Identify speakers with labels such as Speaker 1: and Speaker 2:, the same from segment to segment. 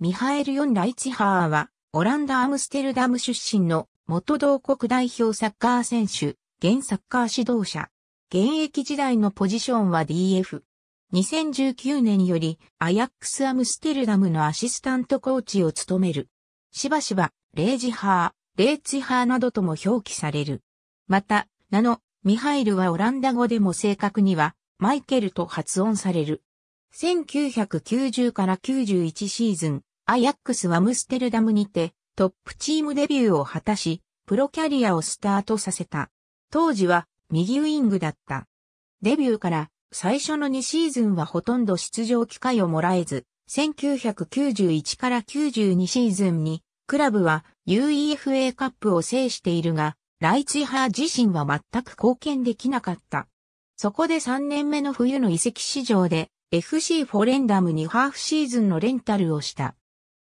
Speaker 1: ミハエル・ヨン・ライチハーは、オランダ・アムステルダム出身の元同国代表サッカー選手、現サッカー指導者。現役時代のポジションは DF。2019年よりアヤックス・アムステルダムのアシスタントコーチを務める。しばしば、レイジハー、レイチハーなどとも表記される。また、名の、ミハイルはオランダ語でも正確には、マイケルと発音される。1990から91シーズン、アヤックスはムステルダムにてトップチームデビューを果たし、プロキャリアをスタートさせた。当時は右ウィングだった。デビューから最初の2シーズンはほとんど出場機会をもらえず、1991から92シーズンにクラブは UEFA カップを制しているが、ライツィハー自身は全く貢献できなかった。そこで3年目の冬の移籍市場で FC フォレンダムにハーフシーズンのレンタルをした。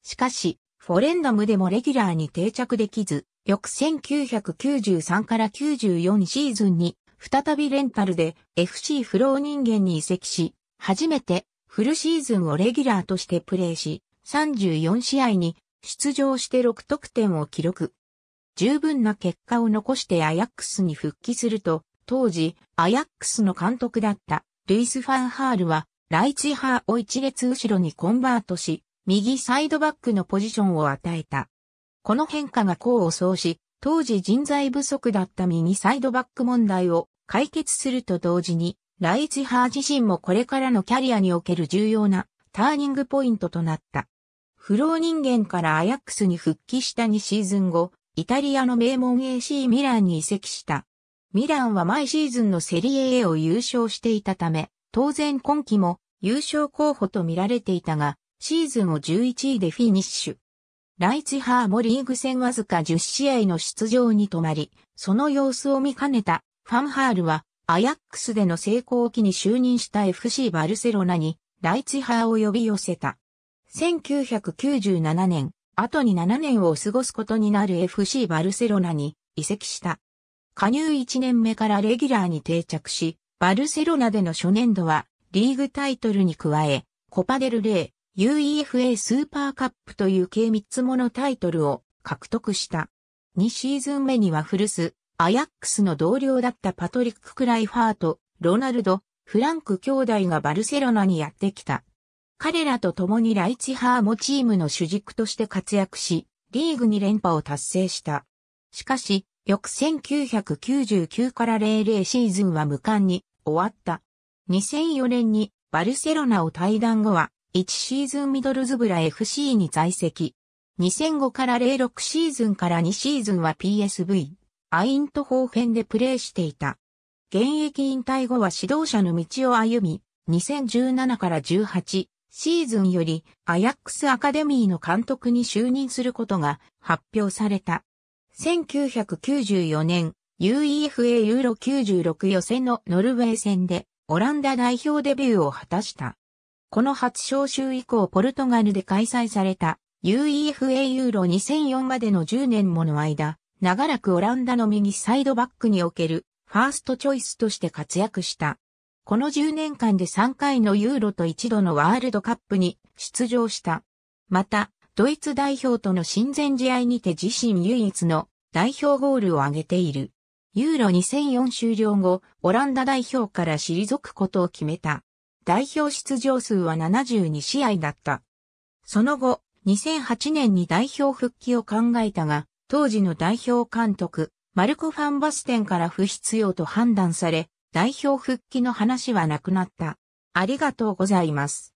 Speaker 1: しかし、フォレンダムでもレギュラーに定着できず、翌1993から94シーズンに、再びレンタルで FC フロー人間に移籍し、初めてフルシーズンをレギュラーとしてプレーし、34試合に出場して6得点を記録。十分な結果を残してアヤックスに復帰すると、当時、アヤックスの監督だったルイス・ファンハールは、ライチハーを一列後ろにコンバートし、右サイドバックのポジションを与えた。この変化が功を奏し、当時人材不足だった右サイドバック問題を解決すると同時に、ライツハー自身もこれからのキャリアにおける重要なターニングポイントとなった。不老人間からアヤックスに復帰した2シーズン後、イタリアの名門 AC ミランに移籍した。ミランは毎シーズンのセリエ A を優勝していたため、当然今季も優勝候補と見られていたが、シーズンを11位でフィニッシュ。ライツハーもリーグ戦わずか10試合の出場に止まり、その様子を見かねたファンハールは、アヤックスでの成功を機に就任した FC バルセロナに、ライツハーを呼び寄せた。1997年、後に7年を過ごすことになる FC バルセロナに移籍した。加入1年目からレギュラーに定着し、バルセロナでの初年度は、リーグタイトルに加え、コパデルレイ、UEFA スーパーカップという計3つものタイトルを獲得した。2シーズン目には古ス、アヤックスの同僚だったパトリック・クライファーとロナルド、フランク兄弟がバルセロナにやってきた。彼らと共にライチハーモチームの主軸として活躍し、リーグ2連覇を達成した。しかし、翌1999から00シーズンは無冠に終わった。2004年にバルセロナを退団後は1シーズンミドルズブラ FC に在籍。2005から06シーズンから2シーズンは PSV、アイントホーフェンでプレーしていた。現役引退後は指導者の道を歩み、2017から18シーズンよりアヤックスアカデミーの監督に就任することが発表された。1994年 UEFA ユーロ96予選のノルウェー戦でオランダ代表デビューを果たした。この初招集以降ポルトガルで開催された UEFA ユーロ2004までの10年もの間、長らくオランダの右サイドバックにおけるファーストチョイスとして活躍した。この10年間で3回のユーロと1度のワールドカップに出場した。また、ドイツ代表との親善試合にて自身唯一の代表ゴールを挙げている。ユーロ2004終了後、オランダ代表から退くことを決めた。代表出場数は72試合だった。その後、2008年に代表復帰を考えたが、当時の代表監督、マルコ・ファンバステンから不必要と判断され、代表復帰の話はなくなった。ありがとうございます。